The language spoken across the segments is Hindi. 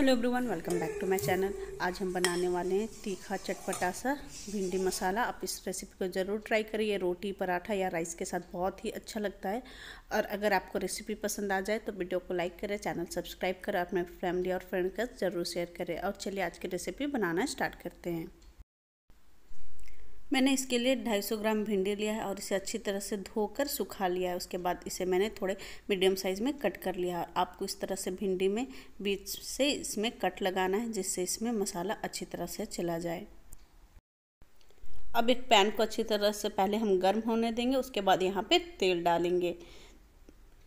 hello everyone welcome back to my channel आज हम बनाने वाले हैं तीखा चटपटा सा भिंडी मसाला आप इस रेसिपी को ज़रूर ट्राई करिए रोटी पराठा या राइस के साथ बहुत ही अच्छा लगता है और अगर आपको रेसिपी पसंद आ जाए तो वीडियो को लाइक करें चैनल सब्सक्राइब करें अपने फैमिली और फ्रेंड का ज़रूर शेयर करें और चलिए आज की रेसिपी बनाना स्टार्ट करते हैं मैंने इसके लिए 250 ग्राम भिंडी लिया है और इसे अच्छी तरह से धोकर सुखा लिया है उसके बाद इसे मैंने थोड़े मीडियम साइज़ में कट कर लिया है आपको इस तरह से भिंडी में बीच से इसमें कट लगाना है जिससे इसमें मसाला अच्छी तरह से चला जाए अब एक पैन को अच्छी तरह से पहले हम गर्म होने देंगे उसके बाद यहाँ पे तेल डालेंगे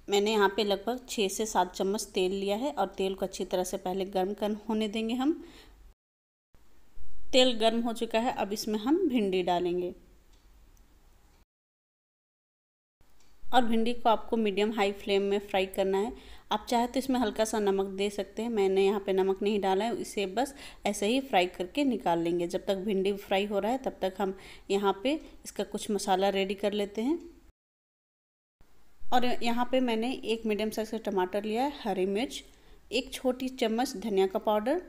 मैंने यहाँ पे लगभग छः से सात चम्मच तेल लिया है और तेल को अच्छी तरह से पहले गर्म कर होने देंगे हम तेल गर्म हो चुका है अब इसमें हम भिंडी डालेंगे और भिंडी को आपको मीडियम हाई फ्लेम में फ्राई करना है आप चाहे तो इसमें हल्का सा नमक दे सकते हैं मैंने यहाँ पे नमक नहीं डाला है इसे बस ऐसे ही फ्राई करके निकाल लेंगे जब तक भिंडी फ्राई हो रहा है तब तक हम यहाँ पे इसका कुछ मसाला रेडी कर लेते हैं और यहाँ पे मैंने एक मीडियम साइज़ का टमाटर लिया है हरी मिर्च एक छोटी चम्मच धनिया का पाउडर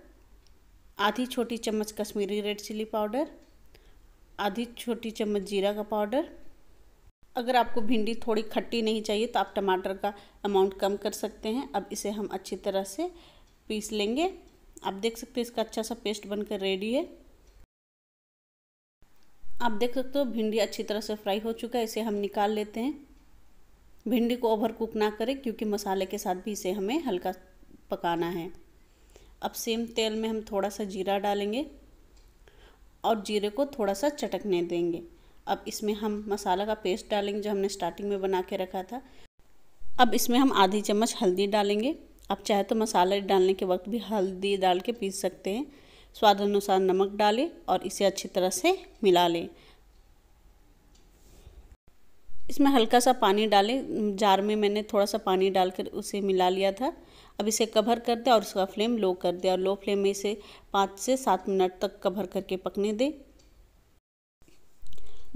आधी छोटी चम्मच कश्मीरी रेड चिल्ली पाउडर आधी छोटी चम्मच जीरा का पाउडर अगर आपको भिंडी थोड़ी खट्टी नहीं चाहिए तो आप टमाटर का अमाउंट कम कर सकते हैं अब इसे हम अच्छी तरह से पीस लेंगे आप देख सकते हो इसका अच्छा सा पेस्ट बनकर रेडी है आप देख सकते हो भिंडी अच्छी तरह से फ्राई हो चुका है इसे हम निकाल लेते हैं भिंडी को ओवर कुक ना करें क्योंकि मसाले के साथ भी इसे हमें हल्का पकाना है अब सेम तेल में हम थोड़ा सा जीरा डालेंगे और जीरे को थोड़ा सा चटकने देंगे अब इसमें हम मसाला का पेस्ट डालेंगे जो हमने स्टार्टिंग में बना के रखा था अब इसमें हम आधी चम्मच हल्दी डालेंगे आप चाहे तो मसाला डालने के वक्त भी हल्दी डाल के पीस सकते हैं स्वाद अनुसार नमक डालें और इसे अच्छी तरह से मिला लें इसमें हल्का सा पानी डालें जार में मैंने थोड़ा सा पानी डालकर उसे मिला लिया था अब इसे कवर कर दें और उसका फ्लेम लो कर दें और लो फ्लेम में इसे पाँच से सात मिनट तक कवर करके पकने दें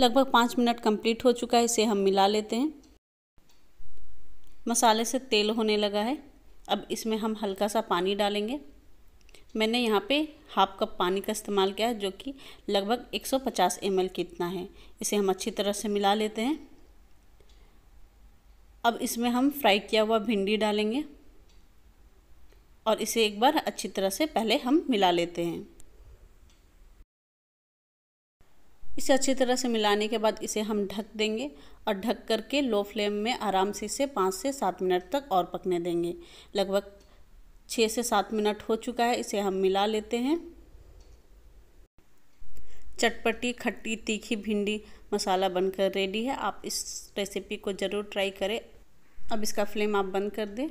लगभग पाँच मिनट कंप्लीट हो चुका है इसे हम मिला लेते हैं मसाले से तेल होने लगा है अब इसमें हम हल्का सा पानी डालेंगे मैंने यहाँ पे हाफ कप पानी का इस्तेमाल किया जो कि लगभग 150 सौ कितना है इसे हम अच्छी तरह से मिला लेते हैं अब इसमें हम फ्राई किया हुआ भिंडी डालेंगे और इसे एक बार अच्छी तरह से पहले हम मिला लेते हैं इसे अच्छी तरह से मिलाने के बाद इसे हम ढक देंगे और ढक करके लो फ्लेम में आराम से इसे पाँच से सात मिनट तक और पकने देंगे लगभग छः से सात मिनट हो चुका है इसे हम मिला लेते हैं चटपटी खट्टी तीखी भिंडी मसाला बनकर रेडी है आप इस रेसिपी को ज़रूर ट्राई करें अब इसका फ्लेम आप बंद कर दें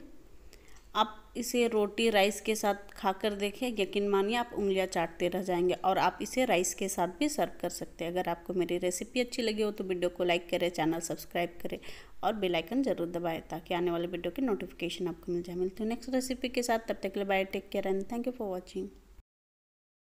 आप इसे रोटी राइस के साथ खाकर देखें यकीन मानिए आप उंगलियां चाटते रह जाएंगे और आप इसे राइस के साथ भी सर्व कर सकते हैं अगर आपको मेरी रेसिपी अच्छी लगी हो तो वीडियो को लाइक करें चैनल सब्सक्राइब करें और बेल आइकन जरूर दबाएं ताकि आने वाले वीडियो की नोटिफिकेशन आपको मिल जाए मिलती हूँ नेक्स्ट रेसिपी के साथ तब तक के लिए bye take care and thank you for watching